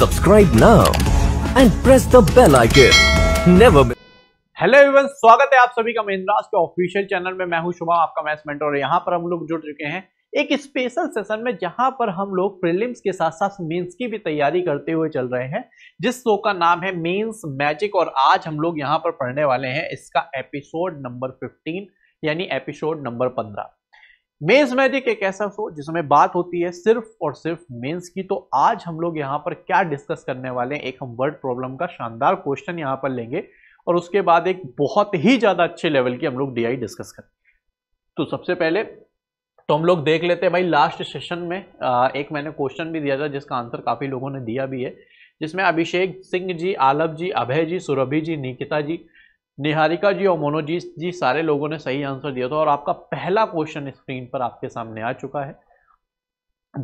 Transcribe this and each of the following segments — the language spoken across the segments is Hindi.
Subscribe now and press the bell icon. Never miss. Hello everyone स्वागत है आप सभी का महिंद्राज के ऑफिशियल चैनल में मैं हूं शुभम आपका मैथ्स मेंटर और यहां पर हम लोग जुड़ चुके हैं एक स्पेशल सेशन में जहां पर हम लोग प्रीलिम्स के साथ साथ मेंस की भी तैयारी करते हुए चल रहे हैं जिस शो का नाम है मेंस मैजिक और आज हम लोग यहां पर पढ़ने वाले हैं इसका एपिसोड नंबर 15 यानी एपिसोड नंबर 15 मेंस मैजिक एक ऐसा शो जिसमें बात होती है सिर्फ और सिर्फ मेंस की तो आज हम लोग यहाँ पर क्या डिस्कस करने वाले हैं एक हम वर्ड प्रॉब्लम का शानदार क्वेश्चन यहाँ पर लेंगे और उसके बाद एक बहुत ही ज़्यादा अच्छे लेवल की हम लोग डीआई डिस्कस करें तो सबसे पहले तो हम लोग देख लेते हैं भाई लास्ट सेशन में एक मैंने क्वेश्चन भी दिया था जिसका आंसर काफ़ी लोगों ने दिया भी है जिसमें अभिषेक सिंह जी आलब जी अभय जी सुरभि जी निकिता जी निहारिका जी और मोनोजी जी सारे लोगों ने सही आंसर दिया था और आपका पहला क्वेश्चन स्क्रीन पर आपके सामने आ चुका है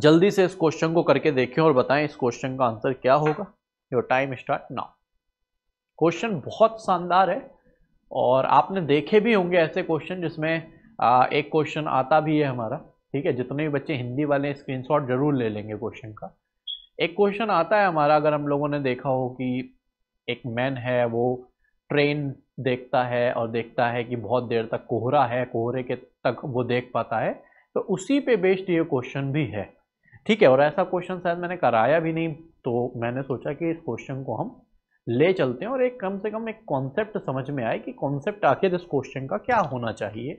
जल्दी से इस क्वेश्चन को करके देखें और बताएं इस क्वेश्चन का आंसर क्या होगा your time start now question बहुत शानदार है और आपने देखे भी होंगे ऐसे क्वेश्चन जिसमें एक क्वेश्चन आता भी है हमारा ठीक है जितने भी बच्चे हिंदी वाले स्क्रीनशॉट जरूर ले लेंगे क्वेश्चन का एक क्वेश्चन आता है हमारा अगर हम लोगों ने देखा हो कि एक मैन है वो ट्रेन देखता है और देखता है कि बहुत देर तक कोहरा है कोहरे के तक वो देख पाता है तो उसी पे बेस्ड ये क्वेश्चन भी है ठीक है और ऐसा क्वेश्चन शायद मैंने कराया भी नहीं तो मैंने सोचा कि इस क्वेश्चन को हम ले चलते हैं और एक कम से कम एक कॉन्सेप्ट समझ में आए कि कॉन्सेप्ट आखिर इस क्वेश्चन का क्या होना चाहिए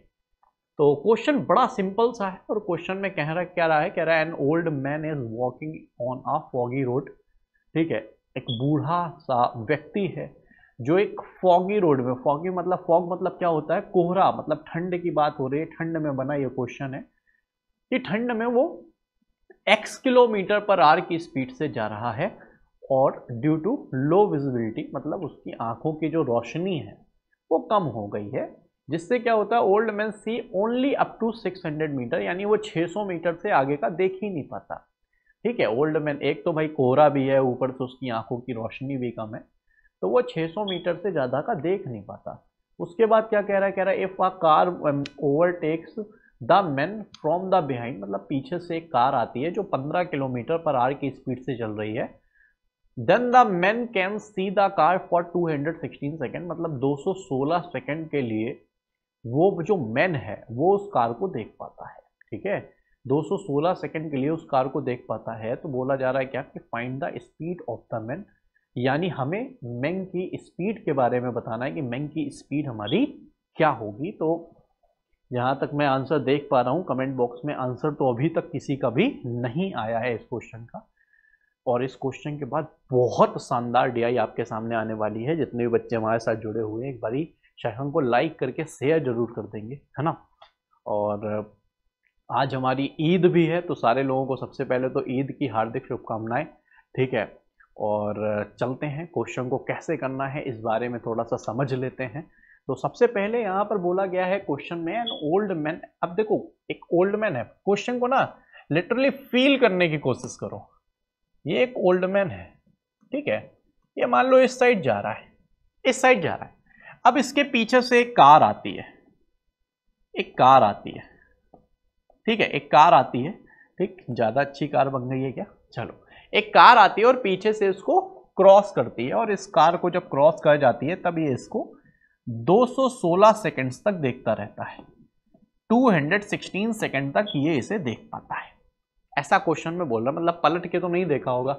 तो क्वेश्चन बड़ा सिंपल सा है और क्वेश्चन में कह रहा क्या रहा है कह रहा है an old man is walking on a foggy road ठीक है एक बूढ़ा सा व्यक्ति है जो एक फॉगी रोड में फॉगी मतलब फॉग मतलब क्या होता है कोहरा मतलब ठंड की बात हो रही है ठंड में बना ये क्वेश्चन है कि ठंड में वो एक्स किलोमीटर पर आर की स्पीड से जा रहा है और ड्यू टू लो विजिबिलिटी मतलब उसकी आंखों की जो रोशनी है वो कम हो गई है जिससे क्या होता है old man see only up to 600 metre यानी वो 600 मीटर से आगे का देख ही नहीं पाता ठीक है ओल्ड मैन एक तो भाई कोहरा भी है ऊपर से उसकी आंखों की रोशनी भी कम है तो वो 600 मीटर से ज़्यादा का देख नहीं पाता उसके बाद क्या कह रहा है कह रहा है if a car overtakes the man from the behind मतलब पीछे से एक कार आती है जो 15 किलोमीटर पर आर की स्पीड से चल रही है then the man can see the car for 216 second मतलब 216 सेकेंड के लिए वो जो मैन है वो उस कार को देख पाता है ठीक है 216 सेकंड के लिए उस कार को देख पाता है तो बोला जा रहा है क्या कि find the speed of the man यानी हमें मैंग की स्पीड के बारे में बताना है कि मैंग की स्पीड हमारी क्या होगी तो यहाँ तक मैं आंसर देख पा रहा हूँ कमेंट बॉक्स में आंसर तो अभी तक किसी का भी नहीं आया है इस क्वेश्चन का और इस क्वेश्चन के बाद बहुत शानदार डीआई आपके सामने आने वाली है जितने भी बच्चे हमारे साथ जुड़े हुए हैं एक बारी शायद को लाइक करके शेयर जरूर कर देंगे है ना और आज हमारी ईद भी है तो सारे लोगों को सबसे पहले तो ईद की हार्दिक शुभकामनाएं ठीक है और चलते हैं क्वेश्चन को कैसे करना है इस बारे में थोड़ा सा समझ लेते हैं तो सबसे पहले यहाँ पर बोला गया है क्वेश्चन में एन ओल्ड मैन अब देखो एक ओल्ड मैन है क्वेश्चन को ना लिटरली फील करने की कोशिश करो ये एक ओल्ड मैन है ठीक है ये मान लो इस साइड जा रहा है इस साइड जा रहा है अब इसके पीछे से एक कार आती है एक कार आती है ठीक है एक कार आती है ठीक ज़्यादा अच्छी कार बन गई है क्या चलो एक कार आती है और पीछे से इसको क्रॉस करती है और इस कार को जब क्रॉस कर जाती है तब ये इसको 216 सेकंड्स तक देखता रहता है 216 सेकंड तक ये इसे देख पाता है ऐसा क्वेश्चन में बोल रहा मतलब पलट के तो नहीं देखा होगा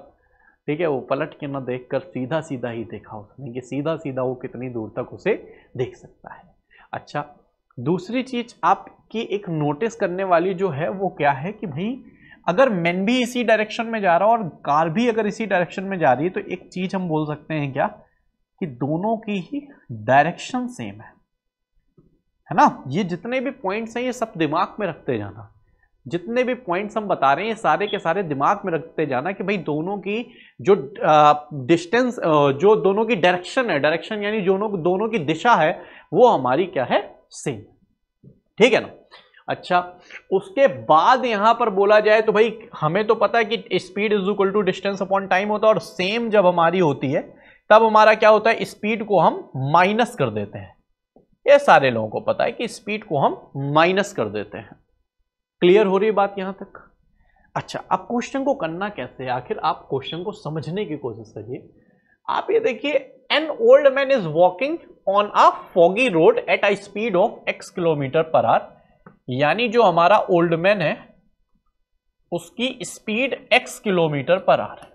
ठीक है वो पलट के ना देख कर सीधा सीधा ही देखा उसने कि सीधा सीधा वो कितनी दूर तक उसे देख सकता है अच्छा दूसरी चीज आपकी एक नोटिस करने वाली जो है वो क्या है कि भाई अगर मैन भी इसी डायरेक्शन में जा रहा है और कार भी अगर इसी डायरेक्शन में जा रही है तो एक चीज हम बोल सकते हैं क्या कि दोनों की ही डायरेक्शन सेम है है ना ये जितने भी पॉइंट्स हैं ये सब दिमाग में रखते जाना जितने भी पॉइंट्स हम बता रहे हैं ये सारे के सारे दिमाग में रखते जाना कि भाई दोनों की जो डिस्टेंस जो दोनों की डायरेक्शन है डायरेक्शन यानी दोनों दोनों की दिशा है वो हमारी क्या है सेम ठीक है ना अच्छा उसके बाद यहाँ पर बोला जाए तो भाई हमें तो पता है कि speed is equal to distance upon time होता है और सेम जब हमारी होती है तब हमारा क्या होता है स्पीड को हम माइनस कर देते हैं ये सारे लोगों को पता है कि स्पीड को हम माइनस कर देते हैं क्लियर हो रही है बात यहां तक अच्छा अब क्वेश्चन को करना कैसे है आखिर आप क्वेश्चन को समझने की कोशिश करिए आप ये देखिए an old man is walking on a foggy road at a speed of x kilometre per hour यानी जो हमारा ओल्ड मैन है उसकी स्पीड x किलोमीटर पर आ रही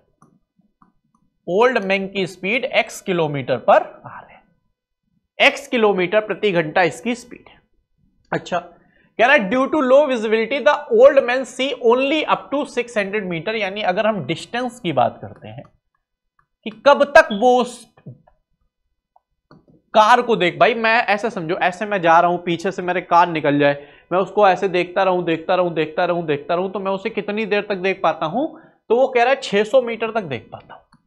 ओल्ड मैन की स्पीड x किलोमीटर पर आ रही x किलोमीटर प्रति घंटा इसकी स्पीड है अच्छा कह रहा है due to low visibility the old man see only up to 600 metre यानी अगर हम डिस्टेंस की बात करते हैं कि कब तक वो उस कार को देख भाई मैं ऐसे समझो ऐसे मैं जा रहा हूं पीछे से मेरे कार निकल जाए मैं उसको ऐसे देखता रहूं देखता रहूं देखता रहूं देखता रहूं तो मैं उसे कितनी देर तक देख पाता हूं तो वो कह रहा है 600 मीटर तक देख पाता हूं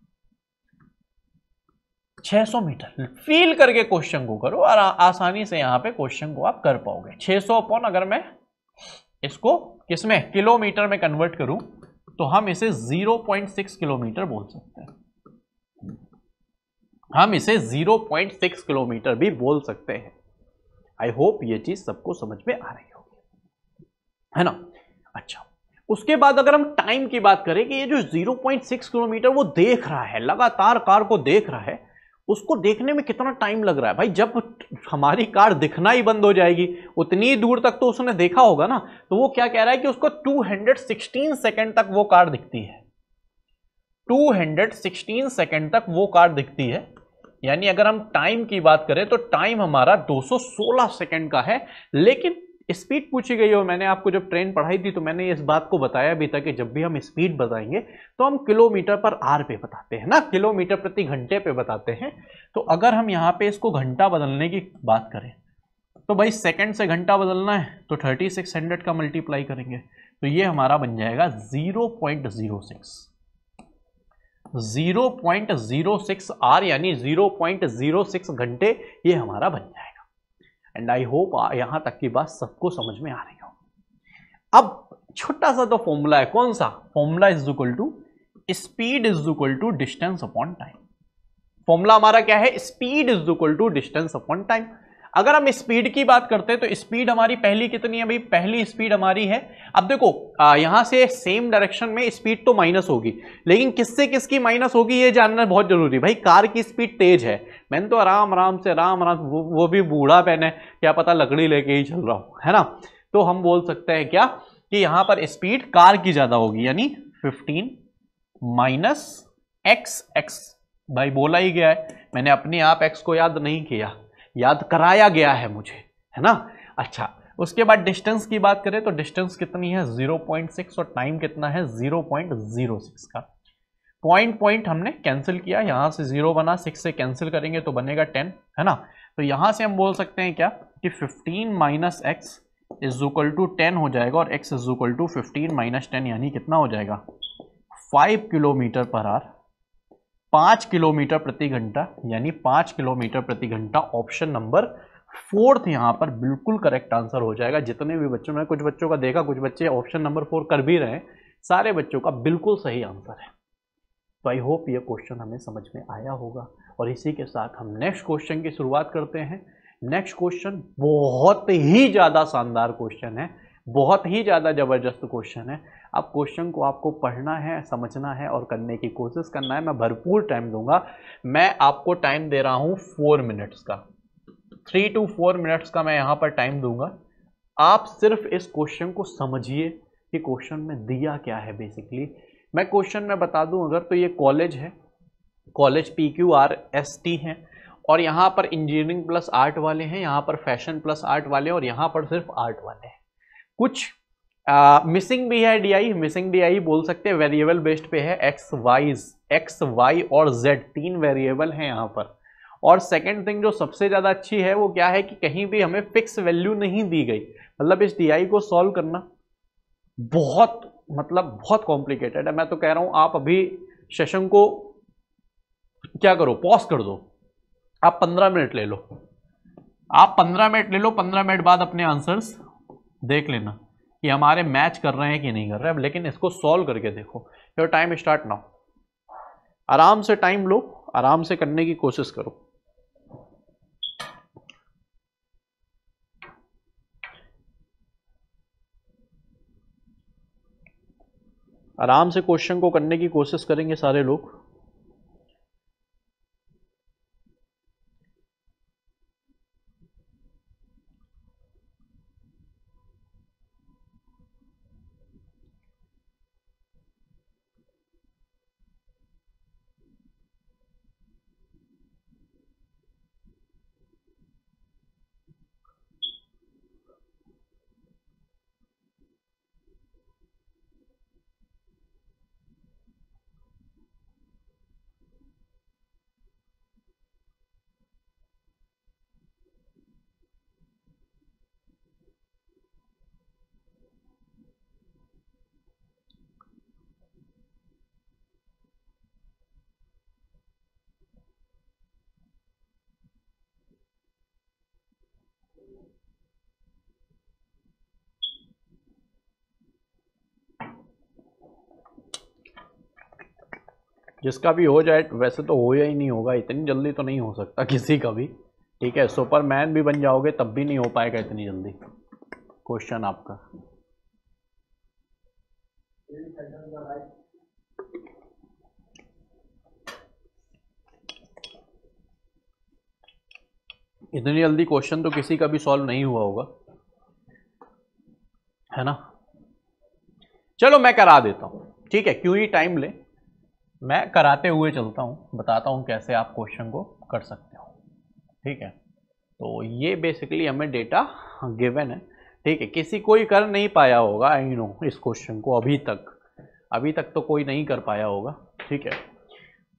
600 मीटर फील करके क्वेश्चन को करो और आसानी से यहां पे क्वेश्चन को आप कर पाओगे 600 अपॉन अगर मैं इसको किसमें किलोमीटर में कन्वर्ट करूं तो हम इसे जीरो किलोमीटर बोल सकते हैं हम इसे 0.6 किलोमीटर भी बोल सकते हैं आई होप ये चीज सबको समझ में आ रही है है ना अच्छा उसके बाद अगर हम टाइम की बात करें कि ये जो 0.6 किलोमीटर वो देख रहा है लगातार कार को देख रहा है उसको देखने में कितना टाइम लग रहा है भाई जब हमारी कार दिखना ही बंद हो जाएगी उतनी दूर तक तो उसने देखा होगा ना तो वो क्या कह रहा है कि उसको 216 सेकेंड तक वो कार दिखती है 216 सेकेंड तक वो कार दिखती है यानी अगर हम टाइम की बात करें तो टाइम हमारा 216 सेकंड का है लेकिन स्पीड पूछी गई और मैंने आपको जब ट्रेन पढ़ाई थी तो मैंने इस बात को बताया भी था कि जब भी हम स्पीड बताएंगे तो हम किलोमीटर पर आर पे बताते हैं ना किलोमीटर प्रति घंटे पे बताते हैं तो अगर हम यहाँ पे इसको घंटा बदलने की बात करें तो भाई सेकंड से घंटा बदलना है तो थर्टी सिक्स हंड्रेड का मल्टीप्लाई करेंगे तो ये हमारा बन जाएगा zero point zero six zero point zero six hour यानी जीरो पॉइंट जीरो सिक्स घंटे ये हमारा बन जाएगा एंड आई होप यहां तक की बात सबको समझ में आ रही हो अब छोटा सा तो फॉर्मूला है कौन सा formula is equal to speed is equal to distance upon time formula हमारा क्या है speed is equal to distance upon time अगर हम स्पीड की बात करते हैं तो स्पीड हमारी पहली कितनी है भाई पहली स्पीड हमारी है अब देखो यहाँ यहां से सेम डायरेक्शन में स्पीड तो माइनस होगी लेकिन किससे किसकी माइनस होगी ये जानना बहुत जरूरी भाई कार की स्पीड तेज है मैंने तो आराम आराम से आराम आराम वो, वो भी बूढ़ा पहने क्या पता लकड़ी लेके ही चल रहा हूँ है ना तो हम बोल सकते हैं क्या कि यहां पर स्पीड कार की ज्यादा होगी यानी फिफ्टीन माइनस एक्स एक्स भाई बोला ही गया है मैंने अपने आप एक्स को याद नहीं किया याद कराया गया है मुझे है ना अच्छा उसके बाद डिस्टेंस की बात करें तो डिस्टेंस कितनी है 0.6 और टाइम कितना है 0.06 का पॉइंट पॉइंट हमने कैंसिल किया यहाँ से जीरो बना सिक्स से कैंसिल करेंगे तो बनेगा टेन है ना तो यहाँ से हम बोल सकते हैं क्या कि fifteen minus x is equal to ten हो जाएगा और x is equal to fifteen minus ten यानी कितना हो जाएगा फाइव किलोमीटर पर आर पाँच किलोमीटर प्रति घंटा यानी पांच किलोमीटर प्रति घंटा ऑप्शन नंबर फोर्थ यहां पर बिल्कुल करेक्ट आंसर हो जाएगा जितने भी बच्चों में कुछ बच्चों का देखा कुछ बच्चे ऑप्शन नंबर फोर कर भी रहे हैं सारे बच्चों का बिल्कुल सही आंसर है तो आई होप ये क्वेश्चन हमें समझ में आया होगा और इसी के साथ हम नेक्स्ट क्वेश्चन की शुरुआत करते हैं नेक्स्ट क्वेश्चन बहुत ही ज़्यादा शानदार क्वेश्चन है बहुत ही ज़्यादा ज़बरदस्त क्वेश्चन है अब क्वेश्चन को आपको पढ़ना है समझना है और करने की कोशिश करना है मैं भरपूर टाइम दूंगा मैं आपको टाइम दे रहा हूँ फोर मिनट्स का थ्री टू फोर मिनट्स का मैं यहाँ पर टाइम दूंगा आप सिर्फ इस क्वेश्चन को समझिए कि क्वेश्चन में दिया क्या है बेसिकली मैं क्वेश्चन में बता दूं अगर तो ये कॉलेज है college P Q R S T है और यहाँ पर इंजीनियरिंग प्लस आर्ट वाले हैं यहाँ पर फैशन प्लस आर्ट वाले हैं और यहाँ पर सिर्फ आर्ट वाले हैं कुछ मिसिंग भी है डीआई मिसिंग डीआई बोल सकते हैं वेरिएबल बेस्ड पे है एक्स वाईज एक्स वाई और जेड तीन वेरिएबल हैं यहाँ पर और सेकेंड थिंग जो सबसे ज़्यादा अच्छी है वो क्या है कि कहीं भी हमें फिक्स वैल्यू नहीं दी गई मतलब इस डी को सॉल्व करना बहुत मतलब बहुत कॉम्प्लिकेटेड है मैं तो कह रहा हूँ आप अभी सेशन को क्या करो पॉज कर दो आप पंद्रह मिनट ले लो आप पंद्रह मिनट ले लो पंद्रह मिनट बाद अपने आंसर्स देख लेना कि हमारे मैच कर रहे हैं कि नहीं कर रहे हैं लेकिन इसको सॉल्व करके देखो योर टाइम स्टार्ट नाउ आराम से टाइम लो आराम से करने की कोशिश करो आराम से क्वेश्चन को करने की कोशिश करेंगे सारे लोग जिसका भी हो जाए वैसे तो हो या ही नहीं होगा इतनी जल्दी तो नहीं हो सकता किसी का भी ठीक है सुपरमैन भी बन जाओगे तब भी नहीं हो पाएगा इतनी जल्दी क्वेश्चन आपका इतनी जल्दी क्वेश्चन तो किसी का भी सॉल्व नहीं हुआ होगा है ना चलो मैं करा देता हूं ठीक है क्यों ही टाइम ले मैं कराते हुए चलता हूँ बताता हूँ कैसे आप क्वेश्चन को कर सकते हो ठीक है तो ये बेसिकली हमें डेटा गिवन है ठीक है किसी कोई कर नहीं पाया होगा आई नो इस क्वेश्चन को अभी तक अभी तक तो कोई नहीं कर पाया होगा ठीक है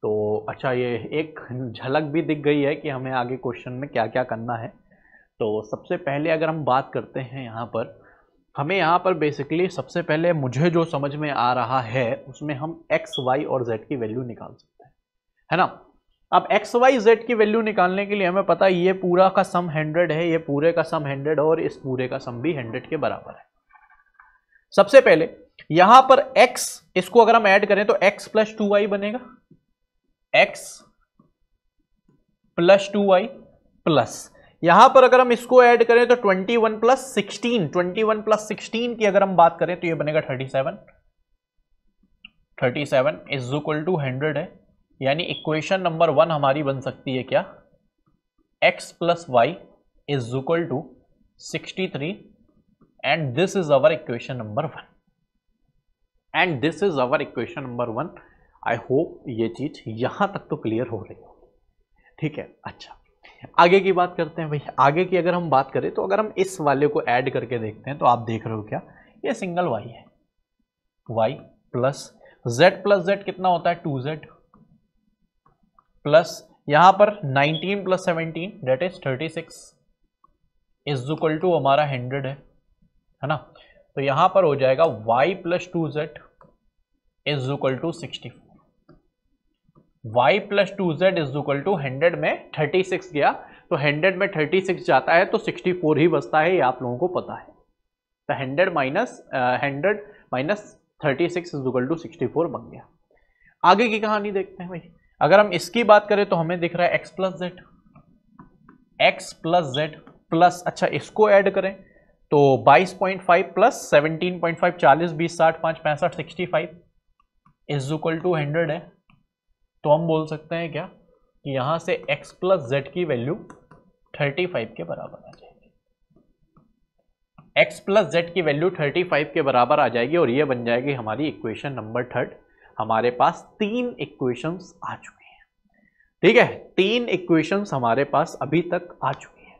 तो अच्छा ये एक झलक भी दिख गई है कि हमें आगे क्वेश्चन में क्या क्या करना है तो सबसे पहले अगर हम बात करते हैं यहाँ पर हमें यहाँ पर बेसिकली सबसे पहले मुझे जो समझ में आ रहा है उसमें हम एक्स वाई और जेड की वैल्यू निकाल सकते हैं है ना अब एक्स वाई जेड की वैल्यू निकालने के लिए हमें पता है ये पूरा का सम हंड्रेड है ये पूरे का सम हंड्रेड और इस पूरे का सम भी हंड्रेड के बराबर है सबसे पहले यहां पर x इसको अगर हम ऐड करें तो x प्लस टू वाई बनेगा x plus two y plus यहां पर अगर हम इसको ऐड करें तो 21 one plus sixteen twenty plus sixteen की अगर हम बात करें तो ये बनेगा 37 37 seven is equal to hundred है यानी इक्वेशन नंबर वन हमारी बन सकती है क्या x plus y is equal to sixty three and this is our equation number one and this is our equation number one I hope ये चीज यहां तक तो क्लियर हो रही होगी ठीक है अच्छा आगे की बात करते हैं भाई आगे की अगर हम बात करें तो अगर हम इस वाले को ऐड करके देखते हैं तो आप देख रहे हो क्या ये सिंगल वाई है y plus z plus z कितना होता है टू जेड प्लस यहां पर nineteen plus seventeen that is thirty six is equal to हमारा हंड्रेड है है ना तो यहां पर हो जाएगा y plus two z is equal to sixty y plus two z is equal to hundred में थर्टी सिक्स गया तो हंड्रेड में थर्टी सिक्स जाता है तो सिक्सटी फोर ही बचता है ये आप लोगों को पता है तो hundred minus hundred minus thirty six is equal to sixty four बन गया आगे की कहानी देखते हैं भाई अगर हम इसकी बात करें तो हमें दिख रहा है x plus z x plus z plus अच्छा इसको ऐड करें तो 22.5 प्लस सेवनटीन पॉइंट फाइव चालीस बीस साठ पाँच पैंसठ five is equal to hundred है तो हम बोल सकते हैं क्या कि यहां से x प्लस जेड की वैल्यू 35 के बराबर आ जाएगी x प्लस जेड की वैल्यू 35 के बराबर आ जाएगी और ये बन जाएगी हमारी इक्वेशन नंबर थर्ड हमारे पास तीन इक्वेशंस आ चुके हैं ठीक है तीन इक्वेशंस हमारे पास अभी तक आ चुकी हैं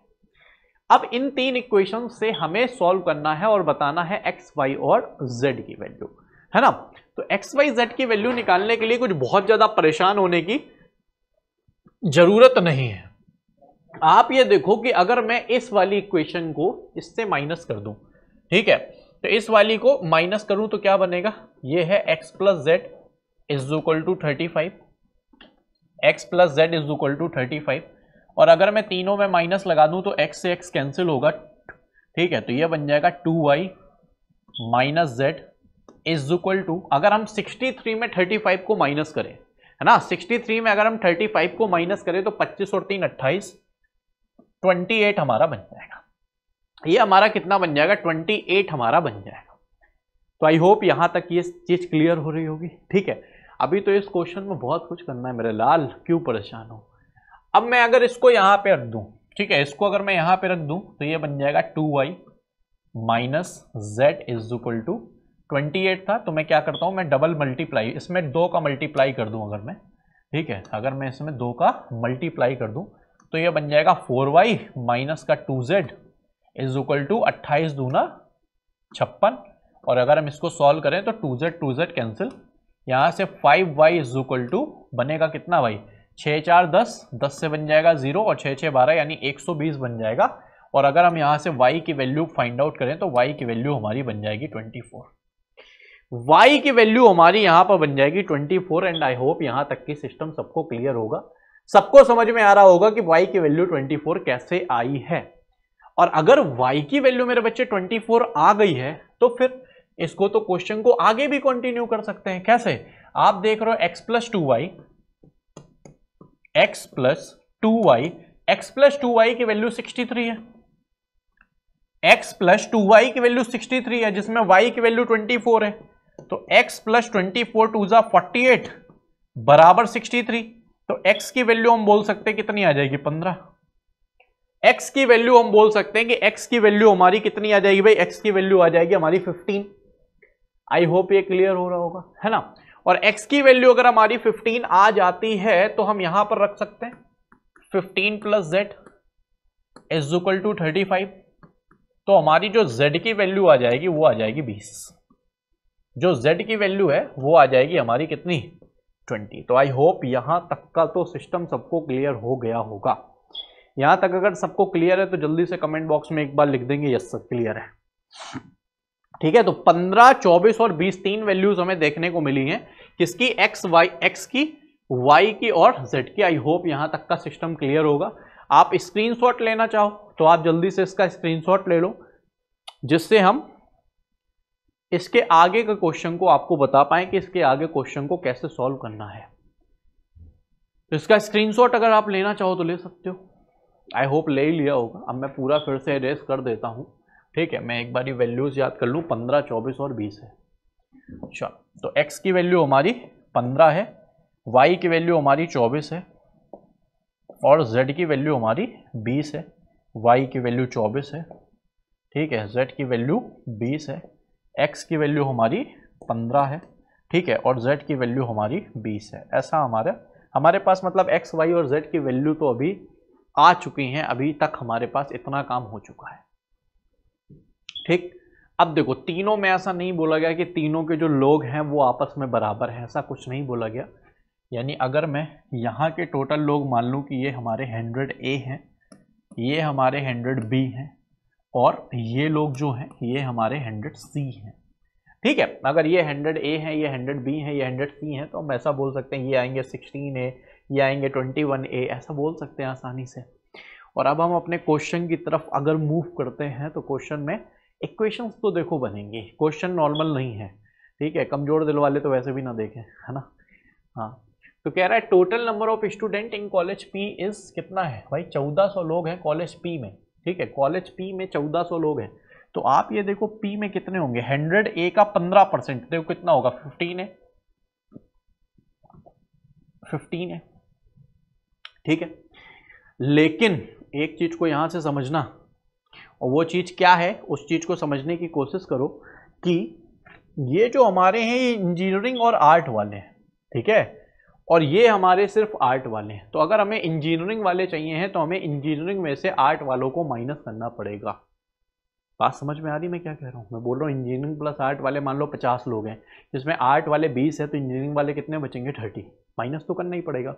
अब इन तीन इक्वेशंस से हमें सॉल्व करना है और बताना है एक्स वाई और जेड की वैल्यू है ना तो एक्स वाई जेड की वैल्यू निकालने के लिए कुछ बहुत ज्यादा परेशान होने की जरूरत नहीं है आप ये देखो कि अगर मैं इस वाली इक्वेशन को इससे माइनस कर दूं ठीक है तो इस वाली को माइनस करूं तो क्या बनेगा ये है x plus z is equal to thirty five x plus z is equal to thirty five और अगर मैं तीनों में माइनस लगा दूं तो x से x कैंसिल होगा ठीक है तो ये बन जाएगा two y minus z is equal to अगर हम 63 में 35 को माइनस करें है ना 63 में अगर हम 35 को माइनस करें तो 25 और 3 अट्ठाईस ट्वेंटी हमारा बन जाएगा ये हमारा कितना बन जाएगा 28 हमारा बन जाएगा तो आई होप यहां तक ये चीज़ क्लियर हो रही होगी ठीक है अभी तो इस क्वेश्चन में बहुत कुछ करना है मेरे लाल क्यों परेशान हो अब मैं अगर इसको यहां पे रख दू ठीक है इसको अगर मैं यहां पे रख दू तो ये बन जाएगा two y minus z is equal to twenty eight था तो मैं क्या करता हूँ मैं डबल मल्टीप्लाई इसमें दो का मल्टीप्लाई कर दूँ अगर मैं ठीक है अगर मैं इसमें दो का मल्टीप्लाई कर दूँ तो ये बन जाएगा फोर वाई माइनस का two z is equal to अट्ठाईस दूना छप्पन और अगर हम इसको सॉल्व करें तो two z two z cancel यहाँ से five y is equal to बनेगा कितना भाई छः चार दस दस से बन जाएगा जीरो और छः छः बारह यानी एक सौ बीस बन जाएगा और अगर हम यहाँ से y की वैल्यू फाइंड आउट करें तो y की वैल्यू हमारी बन जाएगी ट्वेंटी फोर y की वैल्यू हमारी यहां पर बन जाएगी 24 एंड आई होप यहां तक की सिस्टम सबको क्लियर होगा सबको समझ में आ रहा होगा कि वाई की वैल्यू 24 कैसे आई है और अगर वाई की वैल्यू मेरे बच्चे 24 आ गई है तो फिर इसको तो क्वेश्चन को आगे भी कंटिन्यू कर सकते हैं कैसे आप देख रहे हो x plus two y x plus two y x plus two y की वैल्यू 63 है एक्स प्लस टू वाई की वैल्यू 63 है जिसमें वाई की वैल्यू 24 है तो x plus twenty four two जा फोर्टी एट बराबर सिक्सटी थ्री तो x की वैल्यू हम बोल सकते हैं कितनी आ जाएगी पंद्रह x की वैल्यू हम बोल सकते हैं कि x की वैल्यू हमारी कितनी आ जाएगी भाई x की वैल्यू आ जाएगी हमारी फिफ्टीन आई होप ये क्लियर हो रहा होगा है ना और x की वैल्यू अगर हमारी 15 आ जाती है तो हम यहां पर रख सकते हैं 15 plus z is equal to five तो हमारी जो z की वैल्यू आ जाएगी वो आ जाएगी बीस जो z की वैल्यू है वो आ जाएगी हमारी कितनी 20 तो आई होप यहाँ तक का तो सिस्टम सबको क्लियर हो गया होगा यहाँ तक अगर सबको क्लियर है तो जल्दी से कमेंट बॉक्स में एक बार लिख देंगे यस सर क्लियर है ठीक है तो 15, 24 और 20 तीन वैल्यूज हमें देखने को मिली हैं किसकी x, y, x की y की और z की आई होप यहाँ तक का सिस्टम क्लियर होगा आप स्क्रीन लेना चाहो तो आप जल्दी से इसका स्क्रीन ले लो जिससे हम इसके आगे का क्वेश्चन को आपको बता पाएं कि इसके आगे क्वेश्चन को कैसे सॉल्व करना है इसका स्क्रीनशॉट अगर आप लेना चाहो तो ले सकते हो आई होप ले ही लिया होगा अब मैं पूरा फिर से रेस कर देता हूँ ठीक है मैं एक बार ही वैल्यूज़ याद कर लूँ पंद्रह चौबीस और बीस है चलो अच्छा, तो x की वैल्यू हमारी पंद्रह है y की वैल्यू हमारी चौबीस है और z की वैल्यू हमारी बीस है y की वैल्यू चौबीस है ठीक है z की वैल्यू बीस है एक्स की वैल्यू हमारी पंद्रह है ठीक है और जेड की वैल्यू हमारी बीस है ऐसा हमारे हमारे पास मतलब एक्स वाई और जेड की वैल्यू तो अभी आ चुकी हैं अभी तक हमारे पास इतना काम हो चुका है ठीक अब देखो तीनों में ऐसा नहीं बोला गया कि तीनों के जो लोग हैं वो आपस में बराबर हैं ऐसा कुछ नहीं बोला गया यानी अगर मैं यहाँ के टोटल लोग मान लूँ कि ये हमारे हंड्रेड ए हैं ये हमारे हंड्रेड बी हैं और ये लोग जो हैं ये हमारे हंड्रेड सी हैं ठीक है अगर ये हंड्रेड ए हैं ये हंड्रेड बी हैं ये हंड्रेड सी हैं तो हम ऐसा बोल सकते हैं ये आएंगे सिक्सटीन ए ये आएंगे ट्वेंटी वन ए ऐसा बोल सकते हैं आसानी से और अब हम अपने क्वेश्चन की तरफ अगर मूव करते हैं तो क्वेश्चन में इक्वेशंस तो देखो बनेंगे क्वेश्चन नॉर्मल नहीं है ठीक है कमज़ोर दिल वाले तो वैसे भी ना देखें है ना हाँ तो कह रहा है total number of student in college P is कितना है भाई चौदह सौ लोग हैं कॉलेज पी में ठीक है कॉलेज पी में 1400 लोग हैं तो आप ये देखो पी में कितने होंगे 100 ए का 15 परसेंट देखो कितना होगा 15 है 15 है ठीक है लेकिन एक चीज को यहां से समझना और वो चीज क्या है उस चीज को समझने की कोशिश करो कि ये जो हमारे हैं ये इंजीनियरिंग और आर्ट वाले हैं ठीक है और ये हमारे सिर्फ आर्ट वाले हैं तो अगर हमें इंजीनियरिंग वाले चाहिए हैं तो हमें इंजीनियरिंग में से आर्ट वालों को माइनस करना पड़ेगा बात समझ में आ रही मैं क्या कह रहा हूँ मैं बोल रहा हूँ इंजीनियरिंग प्लस आर्ट वाले मान लो पचास लोग हैं जिसमें आर्ट वाले बीस है तो इंजीनियरिंग वाले कितने बचेंगे थर्टी माइनस तो करना ही पड़ेगा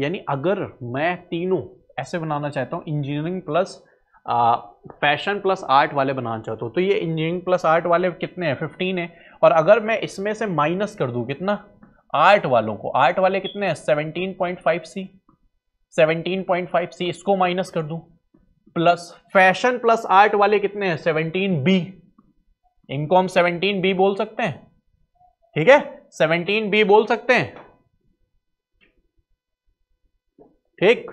यानी अगर मैं तीनों ऐसे बनाना चाहता हूँ engineering plus fashion plus art वाले बनाना चाहता हूँ तो ये इंजीनियरिंग प्लस आर्ट वाले कितने हैं फिफ्टीन है और अगर मैं इसमें से माइनस कर दूँ कितना आर्ट वालों को आर्ट वाले कितने हैं seventeen point five C seventeen point five C इसको माइनस कर दूं प्लस फैशन प्लस आर्ट वाले कितने हैं सेवनटीन बी इनको हम सेवनटीन बी बोल सकते हैं ठीक है सेवनटीन बी बोल सकते हैं ठीक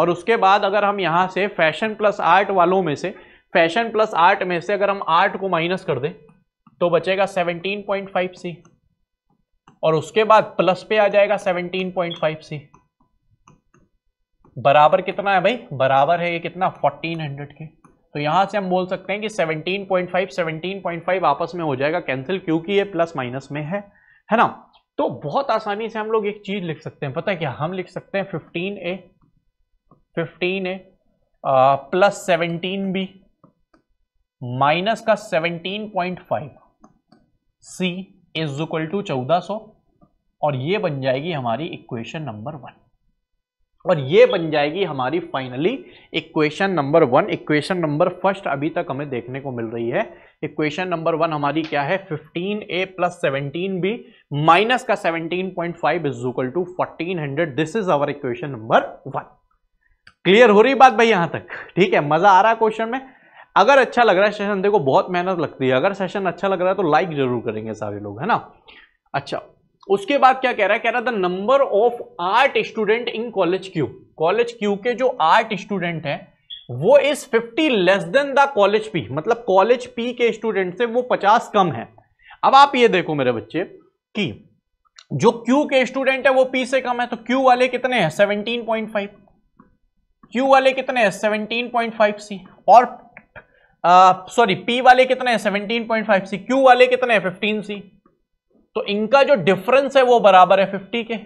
और उसके बाद अगर हम यहां से फैशन प्लस आर्ट वालों में से फैशन प्लस आर्ट में से अगर हम आर्ट को माइनस कर दें तो बचेगा 17.5 सी और उसके बाद प्लस पे आ जाएगा 17.5 सी बराबर कितना है भाई बराबर है ये कितना 1400 के तो यहां से हम बोल सकते हैं कि 17.5 17.5 आपस में हो जाएगा कैंसिल क्योंकि ये प्लस माइनस में है है ना तो बहुत आसानी से हम लोग एक चीज लिख सकते हैं पता है क्या हम लिख सकते हैं fifteen A fifteen A plus seventeen B minus का seventeen point five C is equal to चौदह सौ और ये बन जाएगी हमारी इक्वेशन नंबर वन और ये बन जाएगी हमारी finally equation number one equation number first अभी तक हमें देखने को मिल रही है इक्वेशन नंबर वन हमारी क्या है 15a A plus seventeen B minus का 17.5 point five is equal to fourteen hundred this is our equation number one clear हो रही बात भाई यहां तक ठीक है मजा आ रहा है क्वेश्चन में अगर अच्छा लग रहा है सेशन देखो बहुत मेहनत लगती है अगर सेशन अच्छा लग रहा है तो लाइक जरूर करेंगे सारे लोग है ना अच्छा उसके बाद क्या कह रहा है कह रहा है the number of art student in college Q college Q के जो आर्ट स्टूडेंट हैं वो is 50 less than the college P मतलब कॉलेज पी के स्टूडेंट से वो 50 कम है अब आप ये देखो मेरे बच्चे कि जो क्यू के स्टूडेंट है वो पी से कम है तो क्यू वाले कितने हैं 17.5 क्यू वाले कितने हैं 17.5 सी और सॉरी पी वाले कितने हैं फाइव सी क्यू वाले कितने हैं सी तो इनका जो डिफरेंस है वो बराबर है फिफ्टी के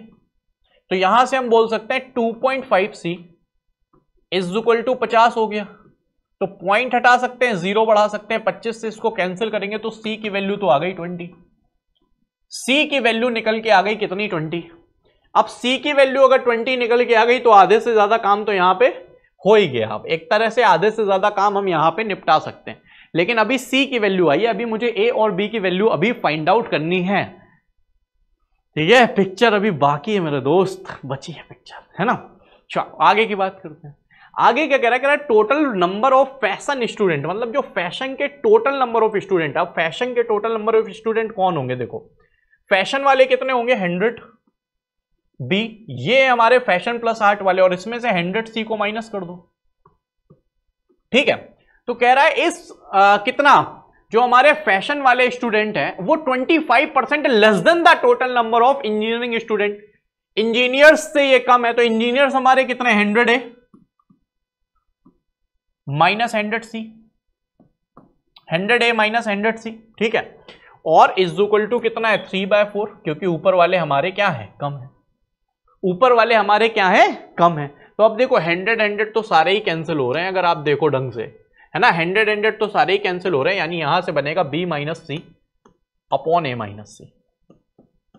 तो यहां से हम बोल सकते हैं two point five C is equal to पचास हो गया तो पॉइंट हटा सकते हैं जीरो बढ़ा सकते हैं पच्चीस से इसको कैंसिल करेंगे तो सी की वैल्यू तो आ गई ट्वेंटी सी की वैल्यू निकल के आ गई कितनी ट्वेंटी अब सी की वैल्यू अगर ट्वेंटी निकल के आ गई तो आधे से ज्यादा काम तो यहां पे हो ही गया अब एक तरह से आधे से ज़्यादा काम हम यहाँ पे निपटा सकते हैं लेकिन अभी सी की वैल्यू आई है अभी मुझे ए और बी की वैल्यू अभी फाइंड आउट करनी है ठीक है पिक्चर अभी बाकी है मेरे दोस्त बची है पिक्चर है ना चलो आगे की बात करते हैं आगे क्या कह रहा है कह रहा है total number of fashion student मतलब जो फैशन के टोटल नंबर ऑफ स्टूडेंट है फैशन के टोटल नंबर ऑफ स्टूडेंट कौन होंगे देखो फैशन वाले कितने होंगे हंड्रेड बी ये हमारे फैशन प्लस आर्ट वाले और इसमें से हंड्रेड सी को माइनस कर दो ठीक है तो कह रहा है इस आ, कितना जो हमारे फैशन वाले स्टूडेंट हैं वो 25 percent less than the total number of engineering student engineers से ये कम है तो इंजीनियर्स हमारे कितने हंड्रेड है minus hundred C hundred A minus hundred C ठीक है और इज इक्वल टू कितना है थ्री बाय फोर क्योंकि ऊपर वाले हमारे क्या है कम है ऊपर वाले हमारे क्या है कम है तो अब देखो हंड्रेड हंड्रेड तो सारे ही कैंसिल हो रहे हैं अगर आप देखो ढंग से है ना हंड्रेड हंड्रेड तो सारे ही कैंसिल हो रहे हैं यानी यहां से बनेगा B minus C upon A minus C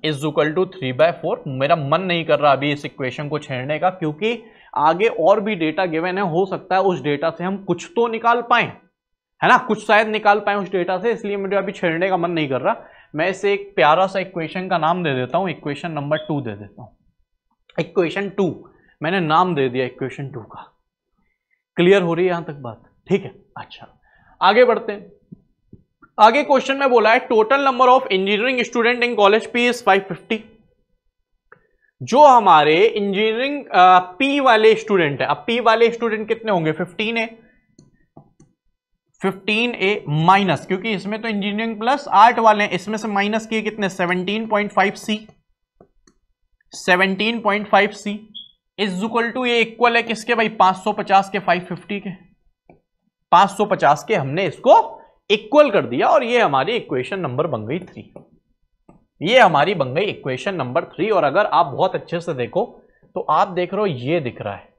is equal to three by four मेरा मन नहीं कर रहा अभी इस इक्वेशन को छेड़ने का क्योंकि आगे और भी डेटा गिवन है हो सकता है उस डेटा से हम कुछ तो निकाल पाए है ना कुछ शायद निकाल पाए उस डेटा से इसलिए मुझे अभी छेड़ने का मन नहीं कर रहा मैं इसे एक प्यारा सा इक्वेशन का नाम दे देता हूँ इक्वेशन नंबर टू दे देता हूँ इक्वेशन टू मैंने नाम दे दिया इक्वेशन टू का क्लियर हो रही है यहां तक बात ठीक है अच्छा आगे बढ़ते हैं आगे क्वेश्चन में बोला है total number of engineering student in college P is 550 जो हमारे इंजीनियरिंग पी वाले स्टूडेंट है अब पी वाले स्टूडेंट कितने होंगे 15 ए 15 ए माइनस क्योंकि इसमें तो इंजीनियरिंग प्लस आर्ट वाले हैं इसमें से माइनस किए कितने 17.5 C seventeen point five C is equal to ये इक्वल है किसके भाई पांच सौ पचास के फाइव फिफ्टी के पांच सौ पचास के हमने इसको इक्वल कर दिया और ये हमारी इक्वेशन नंबर बन गई थ्री ये हमारी बन गई इक्वेशन नंबर थ्री और अगर आप बहुत अच्छे से देखो तो आप देख रहे हो ये दिख रहा है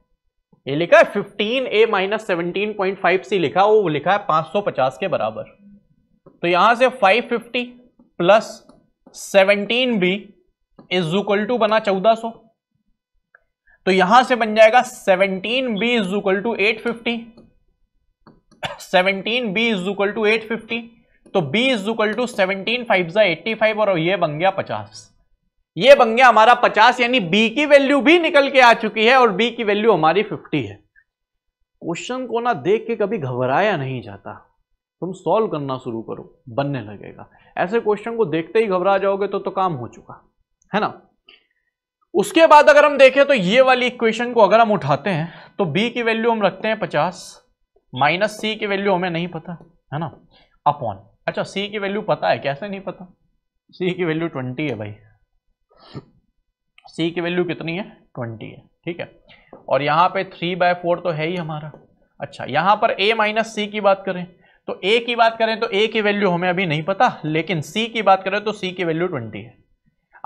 ये लिखा है fifteen A minus seventeen point five C लिखा वो लिखा है पांच सौ पचास के बराबर तो यहां से five fifty plus seventeen B is equal to बना 1400 तो यहां से बन जाएगा seventeen B is equal to eight fifty seventeen B is equal to eight fifty तो B is equal to seventeen five जा एट्टी फाइव और ये बन गया पचास ये बन गया हमारा पचास यानी बी की वैल्यू भी निकल के आ चुकी है और बी की वैल्यू हमारी फिफ्टी है क्वेश्चन को ना देख के कभी घबराया नहीं जाता तुम सॉल्व करना शुरू करो बनने लगेगा ऐसे क्वेश्चन को देखते ही घबरा जाओगे तो तो काम हो चुका है ना उसके बाद अगर हम देखें तो ये वाली इक्वेशन को अगर हम उठाते हैं तो b की वैल्यू हम रखते हैं पचास माइनस सी की वैल्यू हमें नहीं पता है ना अपॉन अच्छा सी की वैल्यू पता है कैसे नहीं पता सी की वैल्यू ट्वेंटी है भाई सी की वैल्यू कितनी है ट्वेंटी है ठीक है और यहाँ पे थ्री बाय फोर तो है ही हमारा अच्छा यहाँ पर ए माइनस सी की बात करें तो ए की बात करें तो ए की वैल्यू हमें अभी नहीं पता लेकिन सी की बात करें तो सी की वैल्यू ट्वेंटी है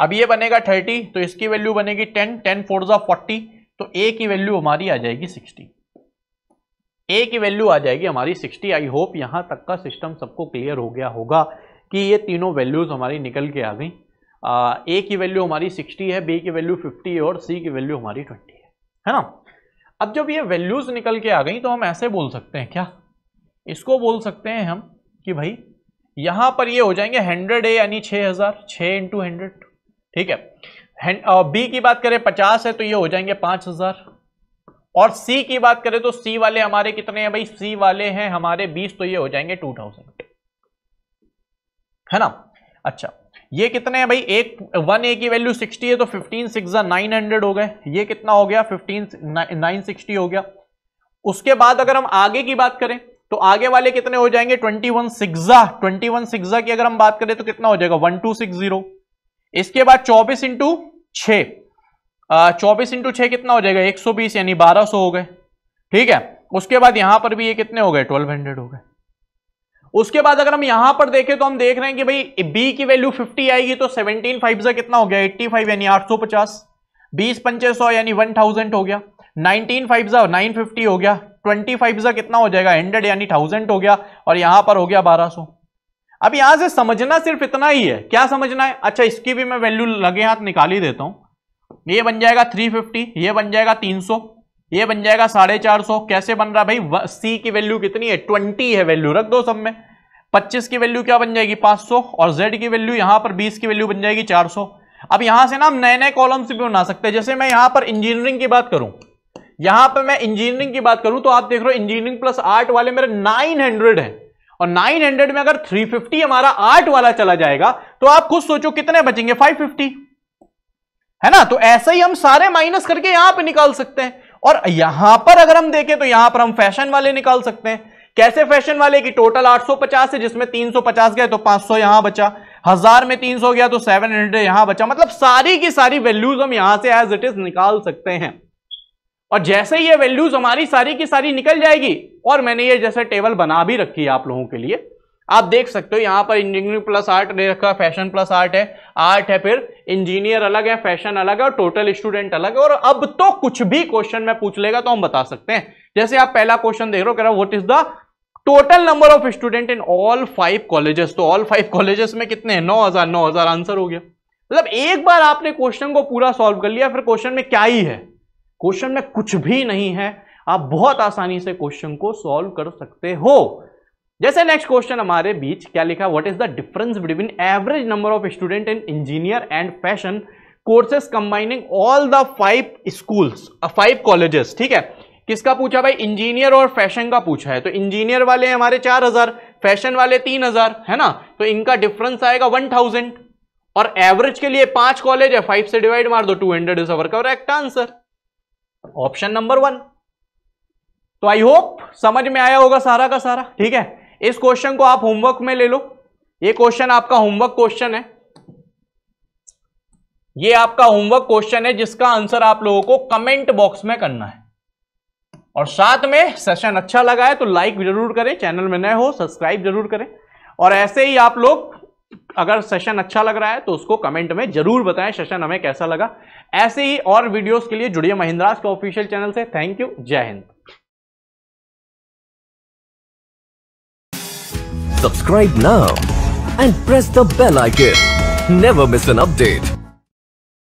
अब ये बनेगा थर्टी तो इसकी वैल्यू बनेगी टेन टेन फोर ज़ा फोर्टी तो ए की वैल्यू हमारी आ जाएगी सिक्सटी ए की वैल्यू आ जाएगी हमारी सिक्सटी आई होप यहाँ तक का सिस्टम सबको क्लियर हो गया होगा कि ये तीनों वैल्यूज़ हमारी निकल के आ गई ए की वैल्यू हमारी सिक्सटी है बी की वैल्यू फिफ्टी और सी की वैल्यू हमारी ट्वेंटी है है ना अब जब ये वैल्यूज़ निकल के आ गई तो हम ऐसे बोल सकते हैं क्या इसको बोल सकते हैं हम कि भाई यहाँ पर ये हो जाएंगे हंड्रेड ए यानी छः हज़ार छः इंटू हंड्रेड ठीक है बी की बात करें पचास है तो ये हो जाएंगे पांच हजार और सी की बात करें तो सी वाले हमारे कितने हैं भाई सी वाले हैं हमारे बीस तो ये हो जाएंगे टू थाउजेंड है ना अच्छा ये कितने हैं भाई एक वन ए की वैल्यू सिक्सटी है तो फिफ्टीन सिक्स नाइन हंड्रेड हो गए ये कितना हो गया फिफ्टीन नाइन सिक्सटी हो गया उसके बाद अगर हम आगे की बात करें तो आगे वाले कितने हो जाएंगे ट्वेंटी वन सिक्सा ट्वेंटी वन सिक्सा की अगर हम बात करें तो कितना हो जाएगा वन टू सिक्स जीरो इसके बाद चौबीस इंटू छ चौबीस इंटू छ कितना हो जाएगा एक सौ बीस यानी बारह हो गए ठीक है उसके बाद यहां पर भी ये कितने हो गए ट्वेल्व हंड्रेड हो गए उसके बाद अगर हम यहां पर देखें तो हम देख रहे हैं कि भाई बी की वैल्यू 50 आएगी तो 17 फाइव से कितना हो गया 85 यानी 850 20 पंचे सौ यानी 1000 हो गया 19 फाइव जा फिफ्टी हो गया ट्वेंटी फाइव जा कितना हो जाएगा हंड्रेड यानी थाउजेंड हो गया और यहां पर हो गया सौ अब यहां से समझना सिर्फ इतना ही है क्या समझना है अच्छा इसकी भी मैं वैल्यू लगे हाथ निकाल ही देता हूं ये बन जाएगा 350 ये बन जाएगा 300 ये बन जाएगा साढ़े चार सौ कैसे बन रहा है भाई सी की वैल्यू कितनी है ट्वेंटी है वैल्यू रख दो सब में पच्चीस की वैल्यू क्या बन जाएगी पाँच सौ और जेड की वैल्यू यहां पर बीस की वैल्यू बन जाएगी चार सौ अब यहां से ना हम नए नए कॉलम्स भी बना सकते हैं जैसे मैं यहां पर इंजीनियरिंग की बात करूं यहां पर मैं इंजीनियरिंग की बात करूं तो आप देख रहे हो इंजीनियरिंग प्लस आर्ट वाले मेरे नाइन हंड्रेड है और 900 में अगर 350 हमारा आठ वाला चला जाएगा तो आप खुद सोचो कितने बचेंगे 550 है ना तो ऐसे ही हम सारे माइनस करके यहां पे निकाल सकते हैं और यहां पर अगर हम देखें तो यहां पर हम फैशन वाले निकाल सकते हैं कैसे फैशन वाले की टोटल 850 है जिसमें 350 गए तो 500 यहां बचा हजार में 300 गया तो 700 यहां बचा मतलब सारी की सारी वैल्यूज हम यहां से एज इट इज निकाल सकते हैं और जैसे ये वैल्यूज हमारी सारी की सारी निकल जाएगी और मैंने ये जैसे टेबल बना भी रखी है आप लोगों के लिए आप देख सकते हो यहाँ पर इंजीनियरिंग प्लस आर्ट ने रखा है फैशन प्लस आर्ट है आर्ट है फिर इंजीनियर अलग है फैशन अलग है और टोटल स्टूडेंट अलग है और अब तो कुछ भी क्वेश्चन में पूछ लेगा तो हम बता सकते हैं जैसे आप पहला क्वेश्चन देख रहे हो कह रहा what is the total number of student in all five colleges तो ऑल फाइव कॉलेजेस में कितने हैं नौ हजार नौ हजार आंसर हो गया मतलब एक बार आपने क्वेश्चन को पूरा सॉल्व कर लिया फिर क्वेश्चन में क्या ही है क्वेश्चन में कुछ भी नहीं है आप बहुत आसानी से क्वेश्चन को सॉल्व कर सकते हो जैसे नेक्स्ट क्वेश्चन हमारे बीच क्या लिखा what is the difference between average number of student in engineer and fashion courses combining all the five schools five colleges ठीक है किसका पूछा भाई इंजीनियर और फैशन का पूछा है तो इंजीनियर वाले हमारे चार हजार फैशन वाले तीन हजार है ना तो इनका डिफरेंस आएगा वन थाउजेंड और एवरेज के लिए पांच कॉलेज है फाइव से डिवाइड मार दो two hundred is our correct answer option number one तो आई होप समझ में आया होगा सारा का सारा ठीक है इस क्वेश्चन को आप होमवर्क में ले लो ये क्वेश्चन आपका होमवर्क क्वेश्चन है ये आपका होमवर्क क्वेश्चन है जिसका आंसर आप लोगों को कमेंट बॉक्स में करना है और साथ में सेशन अच्छा लगा है तो लाइक जरूर करें चैनल में नए हो सब्सक्राइब जरूर करें और ऐसे ही आप लोग अगर सेशन अच्छा लग रहा है तो उसको कमेंट में जरूर बताएं सेशन हमें कैसा लगा ऐसे ही और वीडियोस के लिए जुड़िए महिंद्रास के ऑफिशियल चैनल से थैंक यू जय हिंद subscribe now and press the bell icon never miss an update